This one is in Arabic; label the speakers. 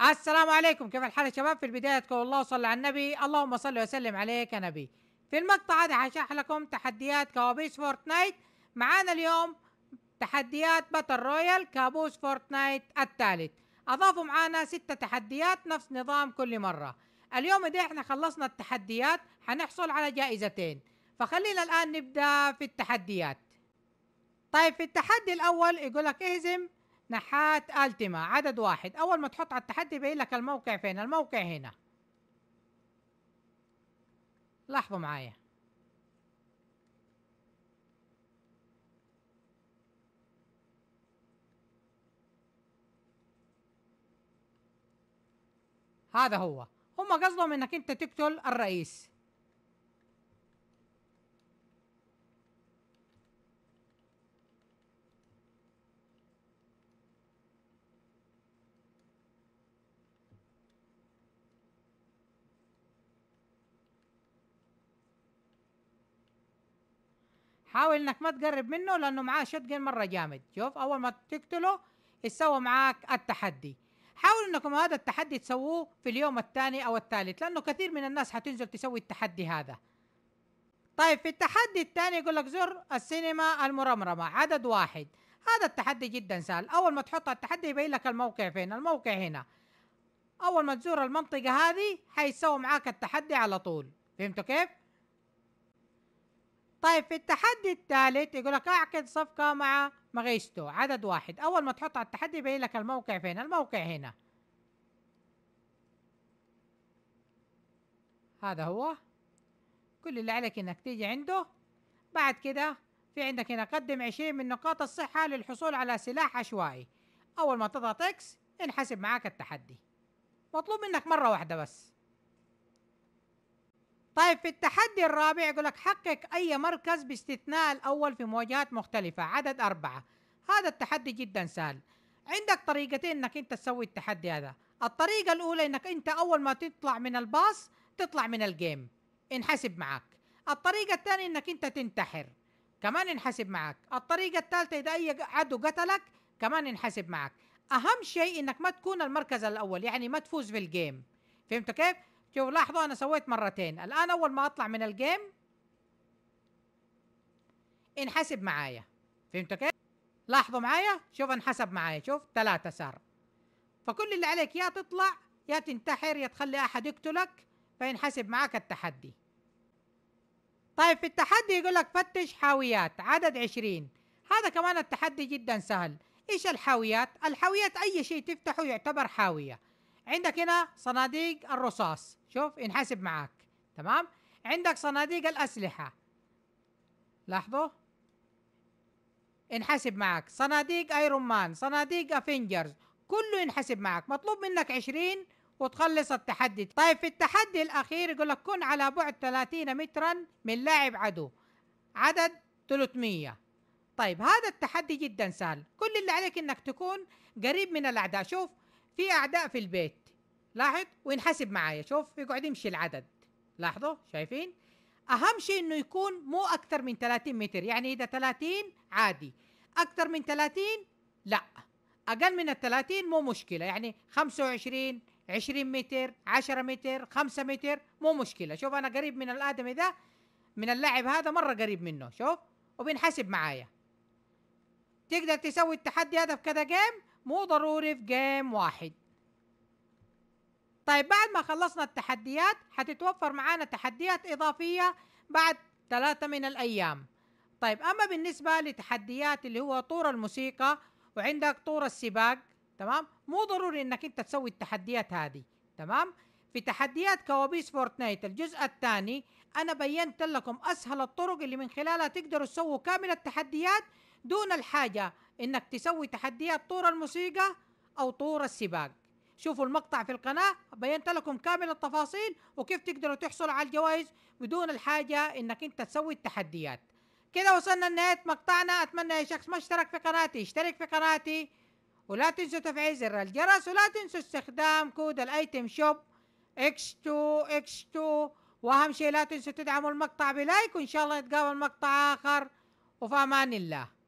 Speaker 1: السلام عليكم كيف الحال يا شباب في البداية تقول الله صلى على النبي اللهم صل وسلم عليك يا نبي في المقطع هذا هشرح لكم تحديات كوابيس فورتنايت معانا اليوم تحديات باتل رويال كابوس فورتنايت الثالث اضافوا معانا ستة تحديات نفس نظام كل مرة اليوم اذا احنا خلصنا التحديات حنحصل على جائزتين فخلينا الان نبدأ في التحديات طيب في التحدي الاول يقولك اهزم نحات التما عدد واحد اول ما تحط على التحدي بيقول لك الموقع فين الموقع هنا لاحظوا معايا هذا هو هم قصدهم انك انت تقتل الرئيس حاول انك ما تقرب منه لانه معاه شوت مره جامد شوف اول ما تقتله يسوى معاك التحدي حاولوا انكم هذا التحدي تسووه في اليوم الثاني او الثالث لانه كثير من الناس حتنزل تسوي التحدي هذا طيب في التحدي الثاني يقول لك زر السينما المرمرمة عدد واحد هذا التحدي جدا سهل اول ما تحط التحدي يبين لك الموقع فين الموقع هنا اول ما تزور المنطقة هذه حيسوي معاك التحدي على طول فهمتوا كيف طيب في التحدي الثالث يقول لك اعقد صفقة مع مغيستو عدد واحد اول ما تحط على التحدي يبين لك الموقع فين الموقع هنا هذا هو كل اللي عليك انك تيجي عنده بعد كده في عندك هنا قدم عشرين من نقاط الصحة للحصول على سلاح عشوائي اول ما تضغط اكس انحسب معاك التحدي مطلوب منك مرة واحدة بس طيب في التحدي الرابع يقول لك حقق أي مركز باستثناء الأول في مواجهات مختلفة عدد أربعة هذا التحدي جدا سهل عندك طريقتين انك انت تسوي التحدي هذا الطريقة الأولى انك انت أول ما تطلع من الباص تطلع من الجيم انحسب معك الطريقة الثانية انك انت تنتحر كمان انحسب معك الطريقة الثالثة إذا أي عدو قتلك كمان انحسب معك أهم شيء انك ما تكون المركز الأول يعني ما تفوز في الجيم فهمت كيف؟ شوف لاحظوا انا سويت مرتين الان اول ما اطلع من الجيم انحسب معايا فهمتوا كيف؟ لاحظوا معايا شوف انحسب معايا شوف ثلاثة صار فكل اللي عليك يا تطلع يا تنتحر يا تخلي احد يقتلك فينحسب معاك التحدي طيب في التحدي يقول لك فتش حاويات عدد عشرين هذا كمان التحدي جدا سهل ايش الحاويات؟ الحاويات اي شيء تفتحه يعتبر حاوية عندك هنا صناديق الرصاص شوف ينحسب معاك تمام عندك صناديق الأسلحة لاحظوا انحسب معك صناديق ايرون مان صناديق افنجرز كله ينحسب معك مطلوب منك 20 وتخلص التحدي طيب في التحدي الاخير يقول لك كن على بعد 30 مترا من لاعب عدو عدد 300 طيب هذا التحدي جدا سهل كل اللي عليك انك تكون قريب من الاعداء شوف في اعداء في البيت لاحظ وينحسب معايا شوف يقعد يمشي العدد لاحظوا شايفين اهم شيء انه يكون مو اكثر من 30 متر يعني اذا 30 عادي اكثر من 30 لا اقل من ال 30 مو مشكله يعني 25 20 متر 10 متر 5 متر مو مشكله شوف انا قريب من الادمي ده من اللاعب هذا مره قريب منه شوف وبينحسب معايا تقدر تسوي التحدي هذا في كذا جيم مو ضروري في جيم واحد طيب بعد ما خلصنا التحديات هتتوفر معانا تحديات إضافية بعد ثلاثة من الأيام طيب أما بالنسبة لتحديات اللي هو طور الموسيقى وعندك طور السباق تمام مو ضروري انك انت تسوي التحديات هذه تمام في تحديات كوابيس فورتنايت الجزء الثاني أنا بينت لكم أسهل الطرق اللي من خلالها تقدروا تسووا كامل التحديات دون الحاجة إنك تسوي تحديات طور الموسيقى أو طور السباق شوفوا المقطع في القناة بينت لكم كامل التفاصيل وكيف تقدروا تحصلوا على الجوائز بدون الحاجة إنك أنت تسوي التحديات كده وصلنا لنهاية مقطعنا أتمنى اي شخص ما اشترك في قناتي اشترك في قناتي ولا تنسوا تفعيل زر الجرس ولا تنسوا استخدام كود الايتم شوب X2 X2 واهم شيء لا تنسوا تدعموا المقطع بلايك وان شاء الله نتقابل مقطع اخر وفي امان الله